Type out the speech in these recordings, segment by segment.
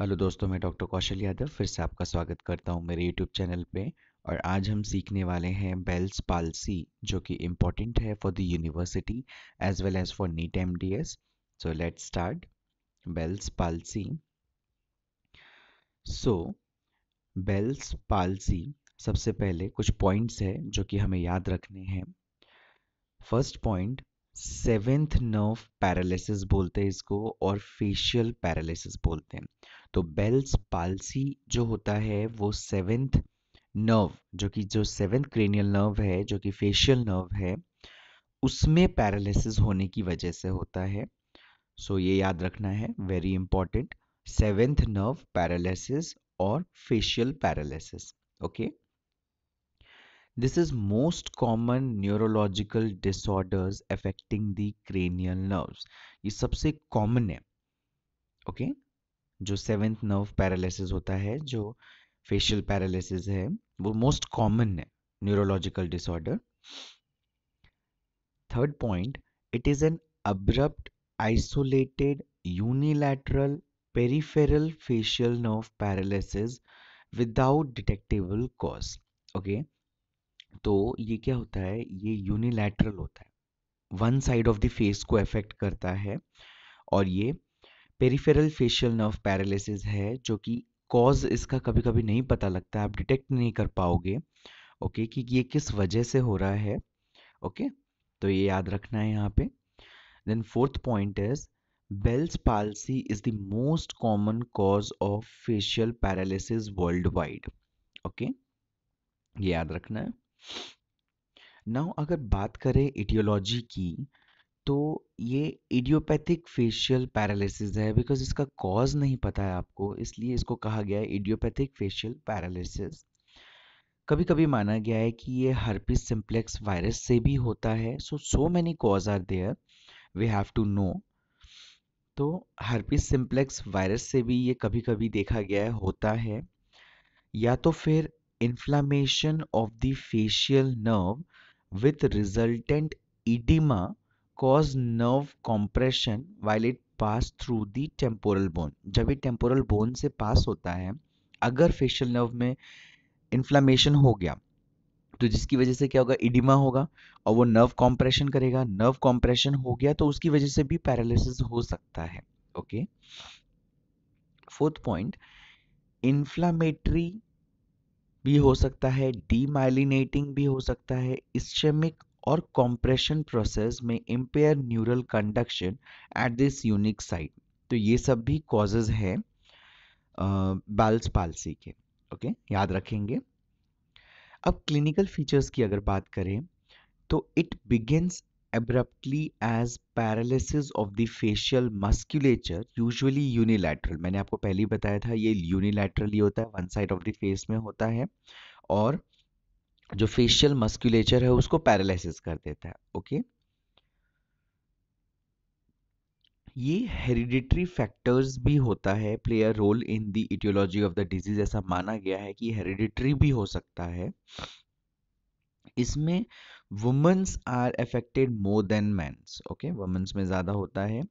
Hello दोस्तों मैं doctor कौशल यादव फिर से आपका स्वागत करता हूं मेरे यूट्यूब चैनल पे और आज हम सीखने वाले हैं बेल्स पालसी जो कि इम्पॉर्टेंट है for the university as well as for NEET M D S so let start Bell's palsy so Bell's palsy सबसे पहले कुछ पॉइंट्स है जो कि हमें याद रखने हैं first point seventh nerve paralysis बोलते हैं इसको और फेशियल पैरालिसिस बोलते हैं तो बेल्स पालसी जो होता है वो सेवेंथ नर्व जो कि जो सेवेंथ क्रेनियल नर्व है जो कि फेशियल नर्व है उसमें पैरालिसिस होने की वजह से होता है सो so, ये याद रखना है very important seventh nerve paralysis और facial paralysis okay this is most common neurological disorders affecting the cranial nerves ये सबसे कॉमन है ओके okay? जो सेवेंथ नर्व पैरालिसिस होता है जो फेशियल पैरालिसिस है वो मोस्ट कॉमन है neurological disorder third point it is an abrupt isolated unilateral peripheral facial nerve paralysis without detectable cause okay तो ये क्या होता है ये यूनिलैटरल होता है one side of the face को अफेक्ट करता है और ये पेरिफेरल फेशियल नर्व पैरालिसिस है जो कि कॉज इसका कभी कभी नहीं पता लगता आप डिटेक्ट नहीं कर पाओगे ओके कि ये किस वजह से हो रहा है ओके तो ये याद रखना है यहाँ पे then fourth point is Bell's palsy is the most common cause of facial paralysis world wide okay ये याद रखना है नाउ अगर बात करें इटियोलॉजी की तो ये इडियोपैथिक फेशियल पैरालिसिस है बिकॉज इसका कॉज नहीं पता है आपको इसलिए इसको कहा गया है इडियोपैथिक फेशियल पैरालिसिस कभी कभी माना गया है कि ये हर्पिस सिम्प्लेक्स वायरस से भी होता है so so many cause are there we have to know तो हर्पिस सिम्प्लेक्स वायरस से भी ये कभी कभी देखा गया है होता है या तो फिर inflammation of the facial nerve with resultant edema cause nerve compression while it pass through the temporal bone जब ये टेम्पोरल बोन से पास होता है अगर फेशियल नर्व में इन्फ्लामेशन हो गया तो जिसकी वजह से क्या होगा इडिमा होगा और वो नर्व कॉम्प्रेशन करेगा नर्व कॉम्प्रेशन हो गया तो उसकी वजह से भी पैरालिसिस हो सकता है ओके फोर्थ पॉइंट इन्फ्लामेटरी भी हो सकता है डीमाइलिनेटिंग भी हो सकता है इस्चेमिक और कॉम्प्रेशन प्रोसेस में impair neural conduction at this unique site तो ये सब भी कॉजेज है बाल्स पालसी के ओके okay? याद रखेंगे अब क्लिनिकल फीचर्स की अगर बात करें तो it begins abruptly as paralysis of the facial musculature usually unilateral मैंने आपको पहले ही बताया था ये यूनिलैटरली होता है one side of the face में होता है और जो फेशियल मस्कुलेचर है उसको पैरालिसिस कर देता है ओके ये हेरिडिटरी फैक्टर्स भी होता है play a role in the etiology of the disease ऐसा माना गया है कि हेरिडिटरी भी हो सकता है इसमें womens are affected more than mans okay womens में ज़्यादा होता है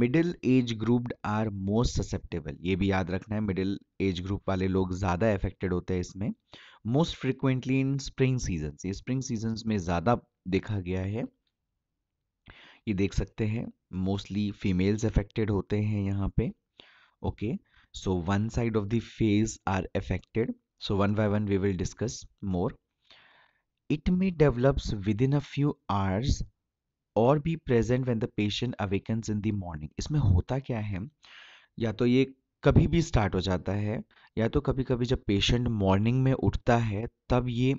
middle age grouped are most susceptible ये भी याद रखना है मिडिल एज ग्रुप वाले लोग ज़्यादा अफेक्टेड होते हैं इसमें most frequently in spring seasons ये स्प्रिंग सीजन्स में ज़्यादा देखा गया है ये देख सकते हैं मोस्टली फीमेल्स अफेक्टेड होते हैं यहाँ पे okay so one side of the face are affected one by one we will discuss more it may develops within a few hours और be present when the patient awakens in the morning इसमें होता क्या है या तो ये कभी भी स्टार्ट हो जाता है या तो कभी कभी जब पेशेंट मॉर्निंग में उठता है तब ये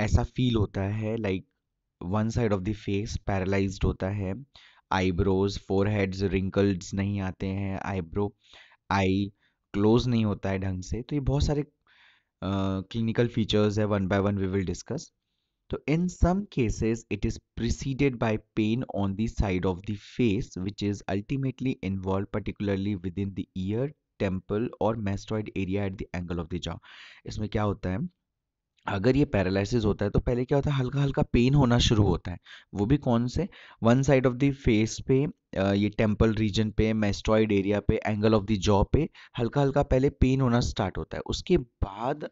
ऐसा फील होता है like one side of the face paralyse होता है आईब्रोज फोर हेड्स रिंकल्स नहीं आते हैं आईब्रो आई क्लोज नहीं होता है ढंग से तो ये बहुत सारे क्लिनिकल फीचर्स है one by one we will discuss in some cases it is preceded by pain on the side of the face which is ultimately involve particularly within the ear temple और mastoid area at the angle of the jaw इसमें क्या होता है अगर ये paralysis होता है तो पहले क्या होता है हल्का हल्का पेन होना शुरू होता है वो भी कौन से one side of the face पे ये टेम्पल रीजन पे मेस्ट्रॉइड एरिया पे एंगल ऑफ द जॉ पे हल्का हल्का पहले पेन होना स्टार्ट होता है उसके बाद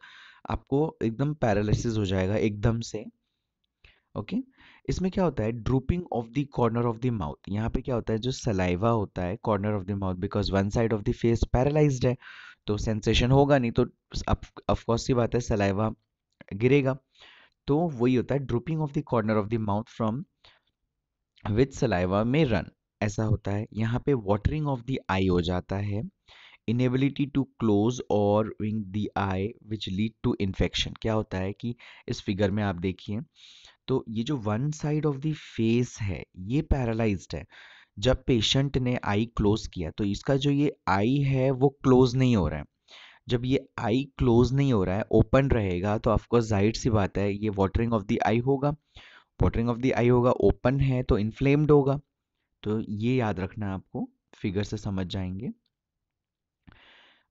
आपको एकदम पैरालिसिस हो जाएगा एकदम से ओके इसमें क्या होता है drooping of the corner of the mouth यहाँ पे क्या होता है जो सलाइवा होता है corner of the mouth because one side of the face paralyse है तो सेंसेशन होगा नहीं तो ऑफकोर्स ये बात है सलाइवा गिरेगा तो वही होता है drooping of the corner of the mouth from with saliva में रन ऐसा होता है यहाँ पे वाटरिंग ऑफ द आई हो जाता है इनेबिलिटी टू क्लोज और wink the eye which lead to infection क्या होता है कि इस फिगर में आप देखिए तो ये जो one side of the face है ये पैरालाइज्ड है जब पेशेंट ने आई क्लोज किया तो इसका जो ये आई है वो क्लोज नहीं हो रहा है जब ये आई क्लोज नहीं हो रहा है ओपन रहेगा तो ऑफकोर्स जाहिर सी बात है ये वाटरिंग ऑफ द आई होगा वाटरिंग ऑफ द आई होगा ओपन है तो इन्फ्लेम्ड होगा तो ये याद रखना आपको फिगर से समझ जाएंगे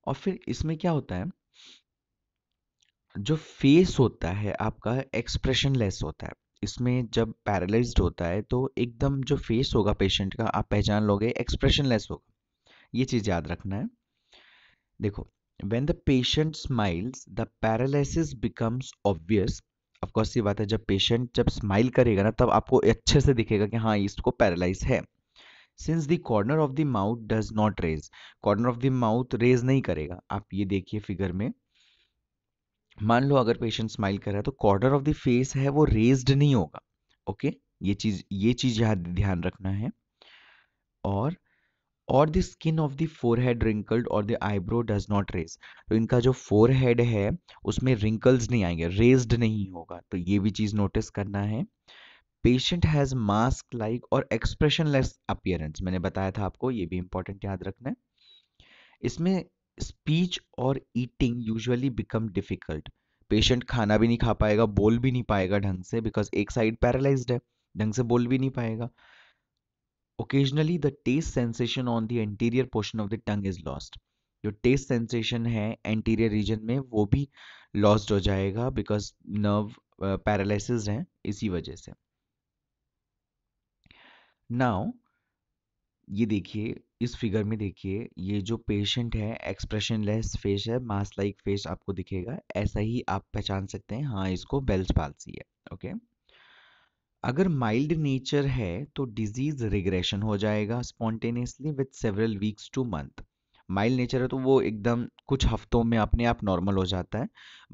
और फिर इसमें क्या होता है जो फेस होता है आपका एक्सप्रेशन लेस होता है इसमें जब पैरालाइज होता है तो एकदम जो फेस होगा पेशेंट का आप पहचान लोगे एक्सप्रेशनलेस होगा ये चीज़ याद रखना है देखो when the patient smiles the paralysis becomes obvious of course ये बात है जब पेशेंट जब स्माइल करेगा ना तब आपको अच्छे से दिखेगा कि हाँ इसको पैरालाइज है since the corner of the mouth does not raise corner of the mouth raise नहीं करेगा आप ये देखिए फिगर में मान लो अगर पेशेंट स्माइल कर रहा है तो कॉर्डर ऑफ द फेस है वो रेज्ड नहीं होगा ओके ये चीज ये चीज यहाँ ध्यान रखना है और और the skin of the forehead wrinkled और the eyebrow does not raise तो इनका जो फोर हेड है उसमें रिंकल्स नहीं आएंगे रेज्ड नहीं होगा तो ये भी चीज़ नोटिस करना है पेशेंट हैज़ मास्क लाइक और एक्सप्रेशनलेस अपियरेंस मैंने बताया था आपको ये भी इंपॉर्टेंट याद रखना है इसमें स्पीच और eating usually become difficult patient खाना भी नहीं खा पाएगा बोल भी नहीं पाएगा ढंग से बिकॉज एक साइड पैरालाइज है ढंग से बोल भी नहीं पाएगा occasionally the taste sensation on the anterior portion of the tongue is lost जो टेस्ट सेंसेशन है एंटीरियर रीजन में वो भी लॉस्ड हो जाएगा बिकॉज नर्व पैरालिस हैं इसी वजह से नाउ ये देखिए इस फिगर में देखिए ये जो पेशेंट है एक्सप्रेशनलेस फेस है मास्क लाइक फेस आपको दिखेगा ऐसा ही आप पहचान सकते हैं हाँ इसको बेल्स पालसी है ओके अगर माइल्ड नेचर है तो डिजीज रिग्रेशन हो जाएगा spontaneously with several weeks to month mild nature है तो वो एकदम कुछ हफ्तों में अपने आप नॉर्मल हो जाता है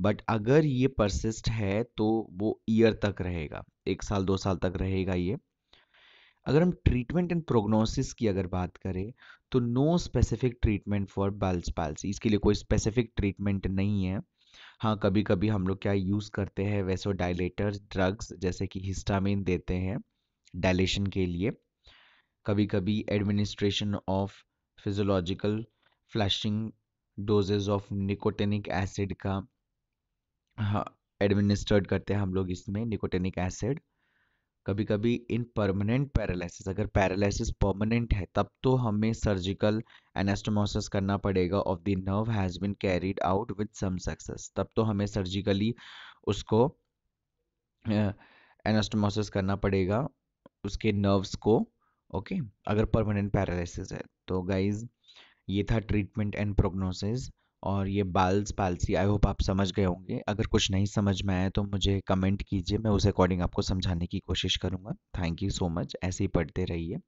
बट अगर ये परसिस्ट है तो वो ईयर तक रहेगा एक साल दो साल तक रहेगा ये अगर हम ट्रीटमेंट एंड प्रोग्नोसिस की अगर बात करें तो no specific treatment for Bell's palsy इसके लिए कोई स्पेसिफिक ट्रीटमेंट नहीं है हाँ कभी कभी हम लोग क्या यूज़ करते हैं डायलेटर ड्रग्स जैसे कि हिस्टामिन देते हैं डायलेशन के लिए कभी कभी administration of physiological flushing doses of nicotinic acid का हाँ एडमिनिस्टर्ड करते हैं हम लोग इसमें निकोटेनिक एसिड कभी कभी इन परमानेंट पैरालिसिस अगर पैरालिसिस परमानेंट है तब तो हमें सर्जिकल एनेस्टमोसिस करना पड़ेगा of the nerve has been carried out with some success तब तो हमें सर्जिकली उसको एनेस्टमोसिस करना पड़ेगा उसके नर्व्स को ओके okay? अगर परमानेंट पैरालिसिस है तो गाइज ये था ट्रीटमेंट एंड प्रोग्नोसिस और ये बाल्स पालसी आई होप आप समझ गए होंगे अगर कुछ नहीं समझ में आया तो मुझे कमेंट कीजिए मैं उस अकॉर्डिंग आपको समझाने की कोशिश करूँगा थैंक यू सो मच ऐसे ही पढ़ते रहिए